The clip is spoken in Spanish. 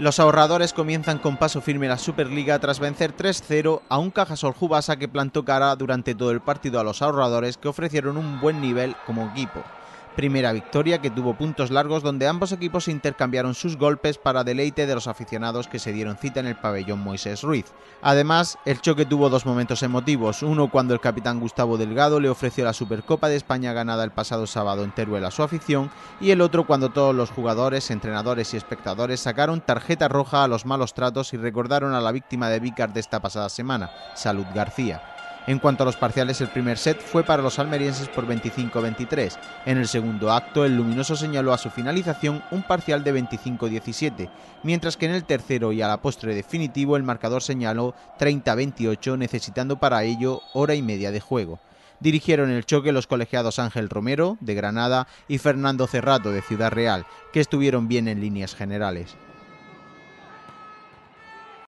Los ahorradores comienzan con paso firme la Superliga tras vencer 3-0 a un Cajasol Jubasa que plantó cara durante todo el partido a los ahorradores que ofrecieron un buen nivel como equipo primera victoria que tuvo puntos largos donde ambos equipos intercambiaron sus golpes para deleite de los aficionados que se dieron cita en el pabellón Moisés Ruiz. Además, el choque tuvo dos momentos emotivos, uno cuando el capitán Gustavo Delgado le ofreció la Supercopa de España ganada el pasado sábado en Teruel a su afición y el otro cuando todos los jugadores, entrenadores y espectadores sacaron tarjeta roja a los malos tratos y recordaron a la víctima de Vicar de esta pasada semana, Salud García. En cuanto a los parciales, el primer set fue para los almerienses por 25-23. En el segundo acto, el luminoso señaló a su finalización un parcial de 25-17, mientras que en el tercero y a la postre definitivo el marcador señaló 30-28, necesitando para ello hora y media de juego. Dirigieron el choque los colegiados Ángel Romero, de Granada, y Fernando Cerrato, de Ciudad Real, que estuvieron bien en líneas generales.